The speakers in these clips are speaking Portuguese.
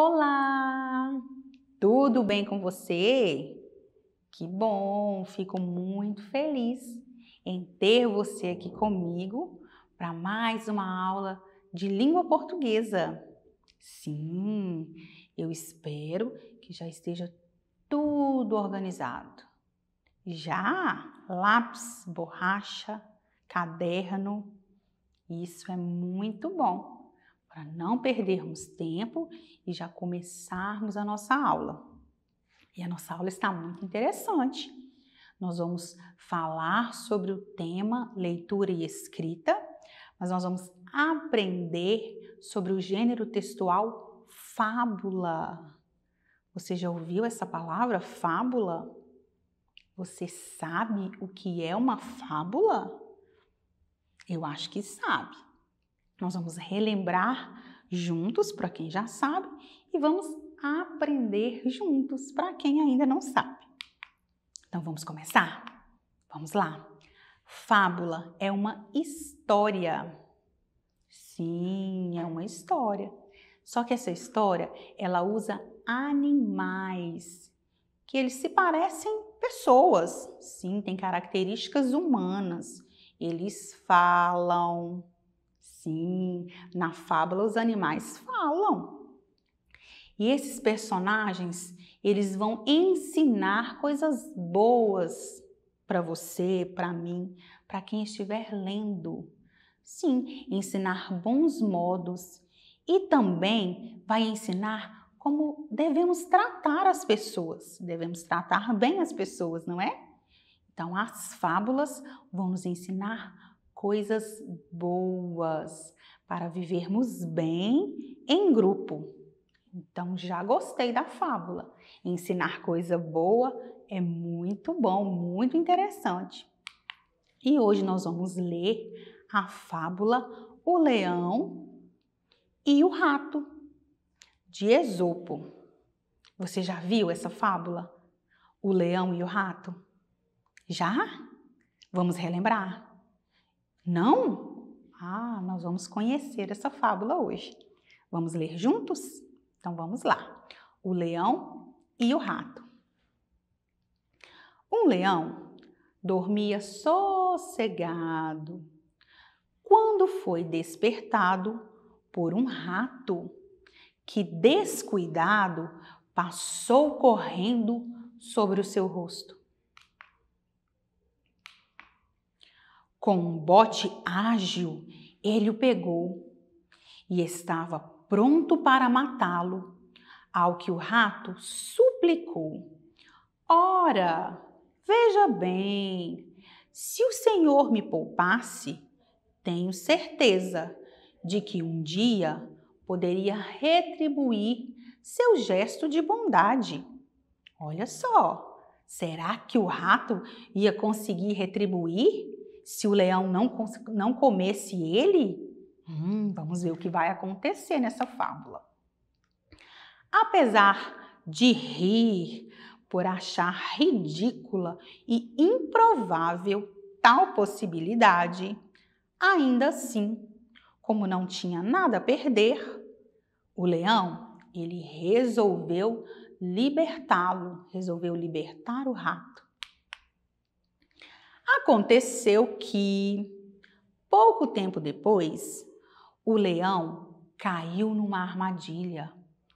Olá! Tudo bem com você? Que bom! Fico muito feliz em ter você aqui comigo para mais uma aula de língua portuguesa. Sim, eu espero que já esteja tudo organizado. Já lápis, borracha, caderno. Isso é muito bom para não perdermos tempo e já começarmos a nossa aula. E a nossa aula está muito interessante. Nós vamos falar sobre o tema leitura e escrita, mas nós vamos aprender sobre o gênero textual fábula. Você já ouviu essa palavra fábula? Você sabe o que é uma fábula? Eu acho que sabe. Nós vamos relembrar juntos, para quem já sabe, e vamos aprender juntos, para quem ainda não sabe. Então vamos começar? Vamos lá! Fábula é uma história. Sim, é uma história. Só que essa história, ela usa animais, que eles se parecem pessoas. Sim, tem características humanas. Eles falam, Sim, na fábula os animais falam. E esses personagens, eles vão ensinar coisas boas para você, para mim, para quem estiver lendo. Sim, ensinar bons modos e também vai ensinar como devemos tratar as pessoas. Devemos tratar bem as pessoas, não é? Então, as fábulas vão nos ensinar coisas boas para vivermos bem em grupo. Então já gostei da fábula. Ensinar coisa boa é muito bom, muito interessante. E hoje nós vamos ler a fábula O Leão e o Rato de Esopo. Você já viu essa fábula? O Leão e o Rato? Já? Vamos relembrar. Não? Ah, nós vamos conhecer essa fábula hoje. Vamos ler juntos? Então vamos lá. O leão e o rato. Um leão dormia sossegado quando foi despertado por um rato que, descuidado, passou correndo sobre o seu rosto. Com um bote ágil, ele o pegou e estava pronto para matá-lo, ao que o rato suplicou: Ora, veja bem, se o senhor me poupasse, tenho certeza de que um dia poderia retribuir seu gesto de bondade. Olha só, será que o rato ia conseguir retribuir? se o leão não, não comesse ele, hum, vamos ver o que vai acontecer nessa fábula. Apesar de rir por achar ridícula e improvável tal possibilidade, ainda assim, como não tinha nada a perder, o leão ele resolveu libertá-lo, resolveu libertar o rato Aconteceu que, pouco tempo depois, o leão caiu numa armadilha.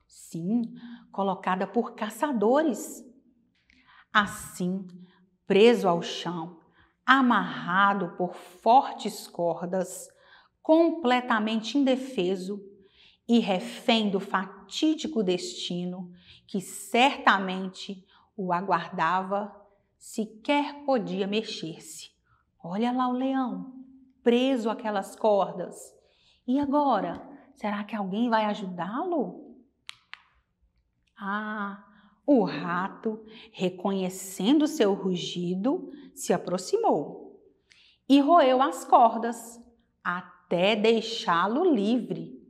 Sim, colocada por caçadores. Assim, preso ao chão, amarrado por fortes cordas, completamente indefeso e refém do fatídico destino que certamente o aguardava, sequer podia mexer-se. Olha lá o leão, preso àquelas cordas. E agora? Será que alguém vai ajudá-lo? Ah, o rato, reconhecendo seu rugido, se aproximou e roeu as cordas até deixá-lo livre.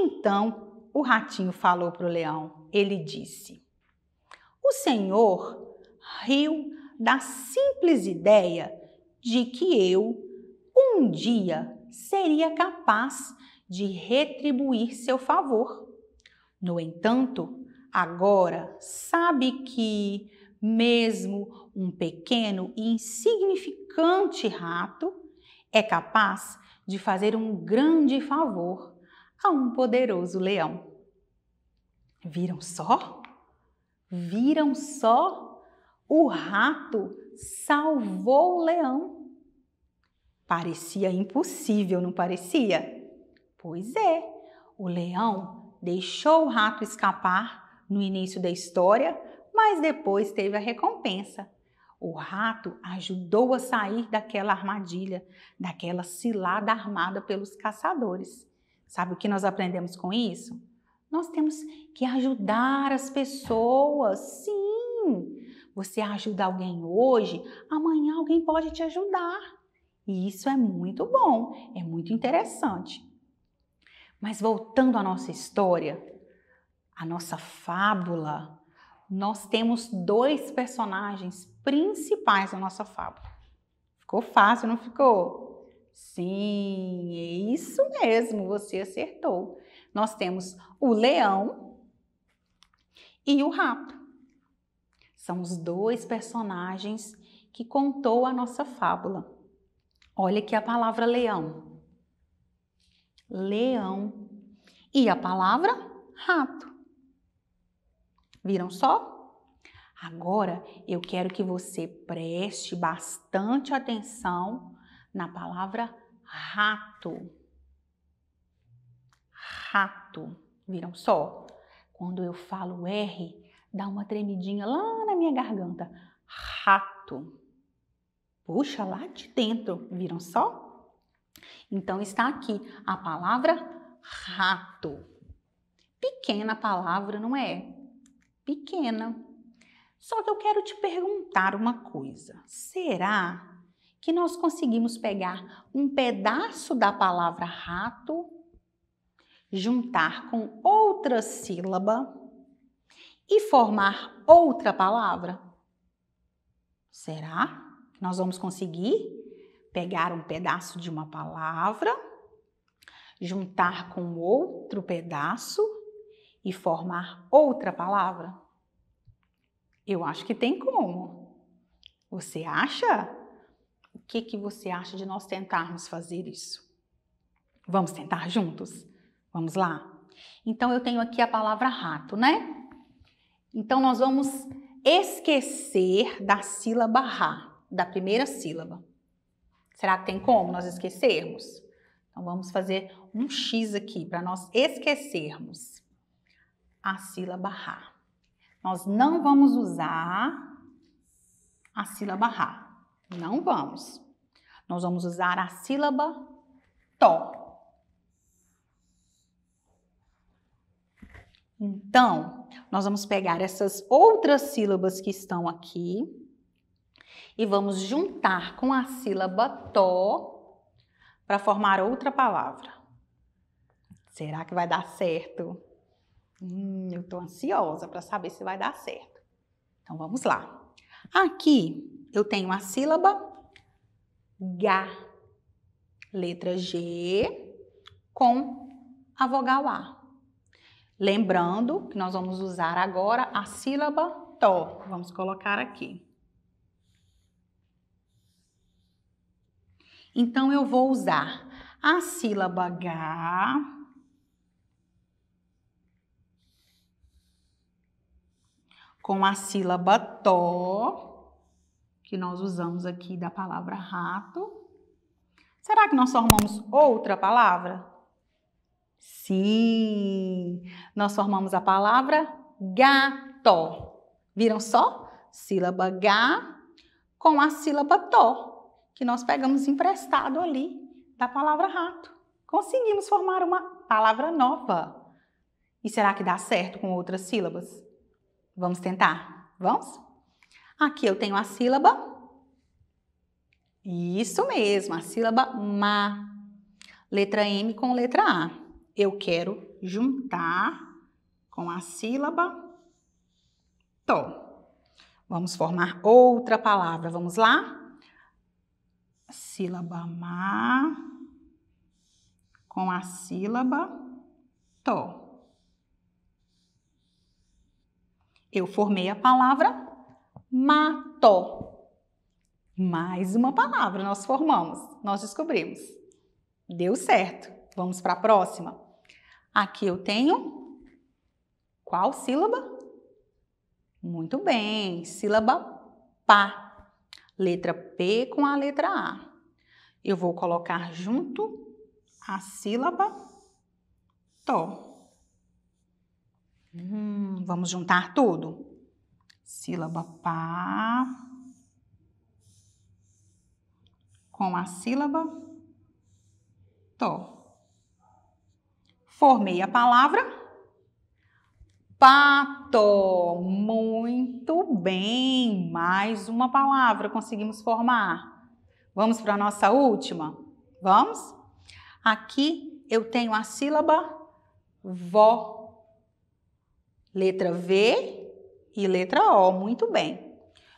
Então o ratinho falou para o leão: ele disse, O senhor riu da simples ideia de que eu, um dia, seria capaz de retribuir seu favor. No entanto, agora sabe que, mesmo um pequeno e insignificante rato é capaz de fazer um grande favor a um poderoso leão. Viram só? Viram só? O rato salvou o leão. Parecia impossível, não parecia? Pois é, o leão deixou o rato escapar no início da história, mas depois teve a recompensa. O rato ajudou a sair daquela armadilha, daquela cilada armada pelos caçadores. Sabe o que nós aprendemos com isso? Nós temos que ajudar as pessoas, sim. Você ajuda alguém hoje, amanhã alguém pode te ajudar. E isso é muito bom, é muito interessante. Mas voltando à nossa história, à nossa fábula, nós temos dois personagens principais na nossa fábula. Ficou fácil, não ficou? Sim, é isso mesmo, você acertou. Nós temos o leão e o rato. São os dois personagens que contou a nossa fábula. Olha aqui a palavra leão. Leão. E a palavra rato. Viram só? Agora eu quero que você preste bastante atenção na palavra rato. Rato. Viram só? Quando eu falo R, dá uma tremidinha lá na minha garganta. Rato. Puxa, lá de dentro, viram só? Então está aqui a palavra rato. Pequena palavra, não é? Pequena. Só que eu quero te perguntar uma coisa. Será que nós conseguimos pegar um pedaço da palavra rato, juntar com outra sílaba e formar outra palavra? Será? Nós vamos conseguir pegar um pedaço de uma palavra, juntar com outro pedaço e formar outra palavra? Eu acho que tem como. Você acha? O que, que você acha de nós tentarmos fazer isso? Vamos tentar juntos? Vamos lá? Então eu tenho aqui a palavra rato, né? Então nós vamos esquecer da sílaba rato da primeira sílaba. Será que tem como nós esquecermos? Então vamos fazer um X aqui para nós esquecermos a sílaba Rá. Nós não vamos usar a sílaba Rá. Não vamos. Nós vamos usar a sílaba Tó. Então, nós vamos pegar essas outras sílabas que estão aqui e vamos juntar com a sílaba to para formar outra palavra. Será que vai dar certo? Hum, eu estou ansiosa para saber se vai dar certo. Então vamos lá. Aqui eu tenho a sílaba ga, letra G, com a vogal A. Lembrando que nós vamos usar agora a sílaba to. Vamos colocar aqui. Então, eu vou usar a sílaba H. Com a sílaba Tó, que nós usamos aqui da palavra rato. Será que nós formamos outra palavra? Sim, nós formamos a palavra gato. Viram só? Sílaba gá com a sílaba Tó que nós pegamos emprestado ali da palavra rato. Conseguimos formar uma palavra nova. E será que dá certo com outras sílabas? Vamos tentar. Vamos? Aqui eu tenho a sílaba. Isso mesmo, a sílaba ma. Letra M com letra A. Eu quero juntar com a sílaba to. Vamos formar outra palavra. Vamos lá? sílaba má com a sílaba to. Eu formei a palavra mató Mais uma palavra nós formamos, nós descobrimos. Deu certo. Vamos para a próxima. Aqui eu tenho qual sílaba? Muito bem, sílaba pa letra P com a letra A. Eu vou colocar junto a sílaba Tó. Hum, vamos juntar tudo. Sílaba Pá com a sílaba Tó. Formei a palavra Pato. Muito bem. Mais uma palavra conseguimos formar. Vamos para a nossa última? Vamos? Aqui eu tenho a sílaba vó, letra V e letra O. Muito bem.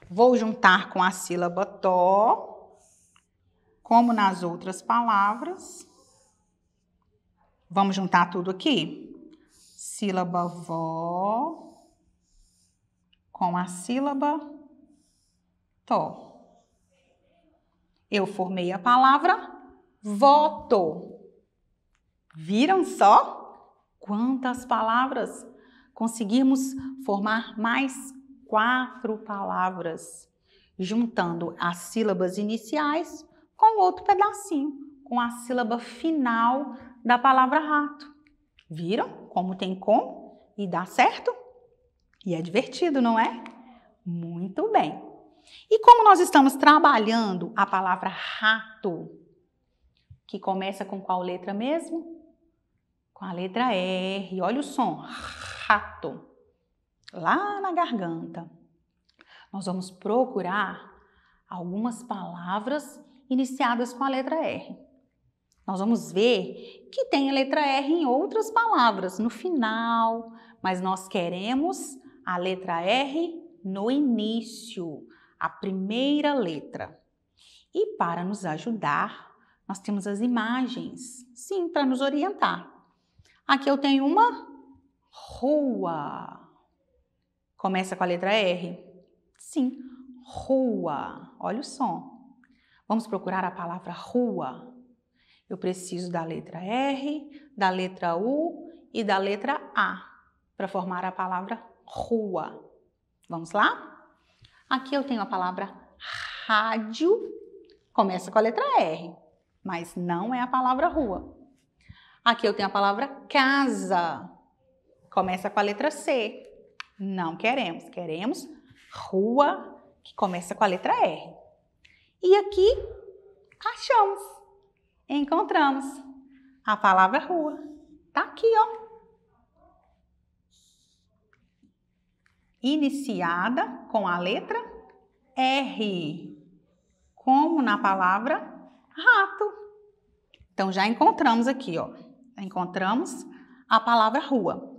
Vou juntar com a sílaba tó, como nas outras palavras. Vamos juntar tudo aqui? sílaba vó com a sílaba tó. Eu formei a palavra voto. Viram só quantas palavras? Conseguimos formar mais quatro palavras, juntando as sílabas iniciais com outro pedacinho, com a sílaba final da palavra rato. Viram? como tem como e dá certo? E é divertido, não é? Muito bem. E como nós estamos trabalhando a palavra rato, que começa com qual letra mesmo? Com a letra R. Olha o som, rato, lá na garganta. Nós vamos procurar algumas palavras iniciadas com a letra R. Nós vamos ver que tem a letra R em outras palavras, no final, mas nós queremos a letra R no início, a primeira letra. E para nos ajudar, nós temos as imagens, sim, para nos orientar. Aqui eu tenho uma rua. Começa com a letra R. Sim, rua. Olha o som. Vamos procurar a palavra rua. Eu preciso da letra R, da letra U e da letra A para formar a palavra rua. Vamos lá? Aqui eu tenho a palavra rádio, começa com a letra R, mas não é a palavra rua. Aqui eu tenho a palavra casa, começa com a letra C. Não queremos, queremos rua, que começa com a letra R. E aqui achamos encontramos a palavra é rua. Tá aqui, ó. Iniciada com a letra R, como na palavra rato. Então já encontramos aqui, ó. Encontramos a palavra rua.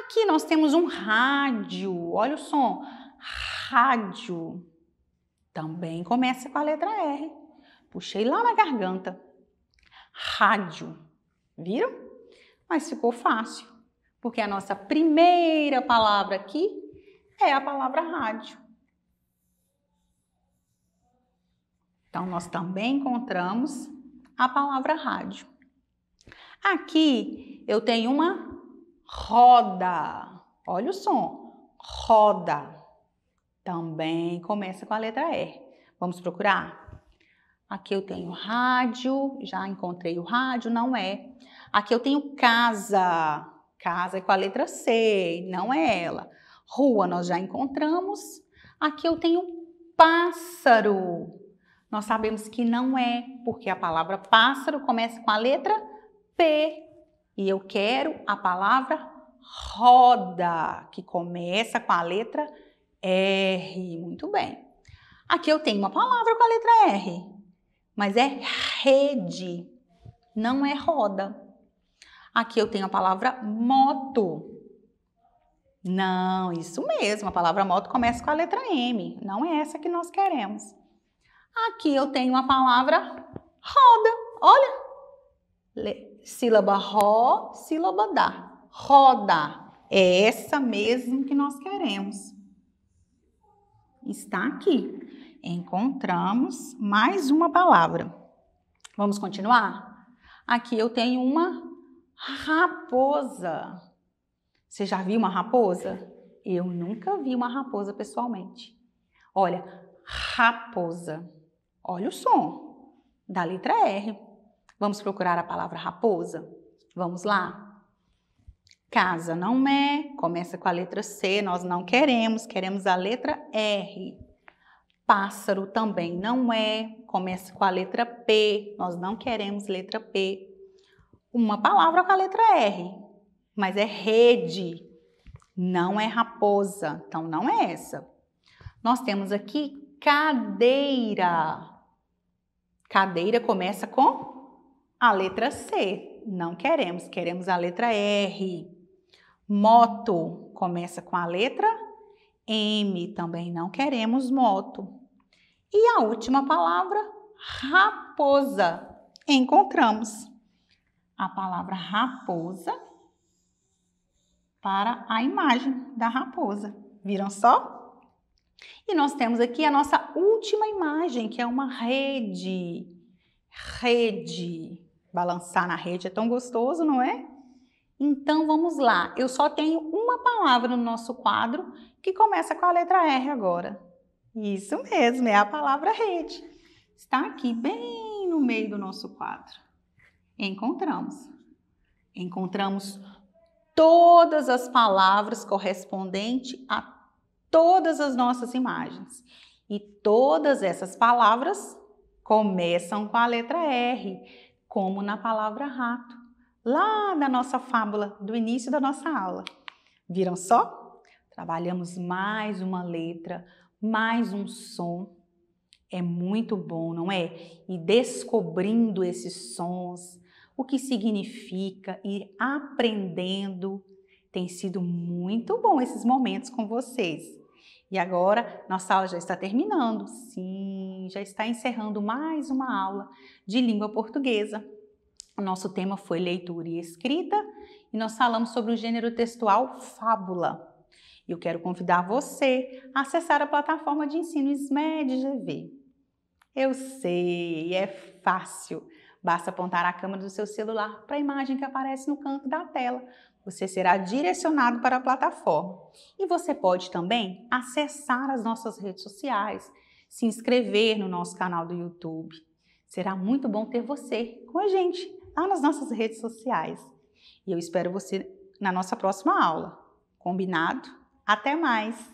Aqui nós temos um rádio. Olha o som. Rádio. Também começa com a letra R. Puxei lá na garganta. Rádio. Viram? Mas ficou fácil, porque a nossa primeira palavra aqui é a palavra rádio. Então, nós também encontramos a palavra rádio. Aqui eu tenho uma roda. Olha o som. Roda. Também começa com a letra R. Vamos procurar? Aqui eu tenho rádio, já encontrei o rádio, não é. Aqui eu tenho casa, casa é com a letra C, não é ela. Rua nós já encontramos. Aqui eu tenho pássaro. Nós sabemos que não é, porque a palavra pássaro começa com a letra P. E eu quero a palavra roda, que começa com a letra R. Muito bem. Aqui eu tenho uma palavra com a letra R mas é rede, não é roda. Aqui eu tenho a palavra moto. Não, isso mesmo, a palavra moto começa com a letra M, não é essa que nós queremos. Aqui eu tenho a palavra roda, olha. Le, sílaba ró, sílaba dá. Roda, é essa mesmo que nós queremos. Está aqui encontramos mais uma palavra. Vamos continuar? Aqui eu tenho uma raposa. Você já viu uma raposa? Eu nunca vi uma raposa pessoalmente. Olha, raposa. Olha o som da letra R. Vamos procurar a palavra raposa? Vamos lá? Casa não é, começa com a letra C, nós não queremos, queremos a letra R. Pássaro também não é, começa com a letra P, nós não queremos letra P. Uma palavra com a letra R, mas é rede, não é raposa, então não é essa. Nós temos aqui cadeira. Cadeira começa com a letra C, não queremos, queremos a letra R. Moto começa com a letra M, também não queremos moto. E a última palavra, raposa. Encontramos a palavra raposa para a imagem da raposa. Viram só? E nós temos aqui a nossa última imagem, que é uma rede. Rede. Balançar na rede é tão gostoso, não é? Então vamos lá. Eu só tenho uma palavra no nosso quadro que começa com a letra R agora. Isso mesmo, é a palavra rede. Está aqui bem no meio do nosso quadro. Encontramos. Encontramos todas as palavras correspondentes a todas as nossas imagens. E todas essas palavras começam com a letra R, como na palavra rato, lá na nossa fábula do início da nossa aula. Viram só? Trabalhamos mais uma letra, mais um som é muito bom, não é? E descobrindo esses sons, o que significa e aprendendo, tem sido muito bom esses momentos com vocês. E agora, nossa aula já está terminando. Sim, já está encerrando mais uma aula de língua portuguesa. O nosso tema foi leitura e escrita e nós falamos sobre o gênero textual fábula eu quero convidar você a acessar a plataforma de ensino SMED GV. Eu sei, é fácil. Basta apontar a câmera do seu celular para a imagem que aparece no canto da tela. Você será direcionado para a plataforma. E você pode também acessar as nossas redes sociais, se inscrever no nosso canal do YouTube. Será muito bom ter você com a gente lá nas nossas redes sociais. E eu espero você na nossa próxima aula. Combinado? Até mais!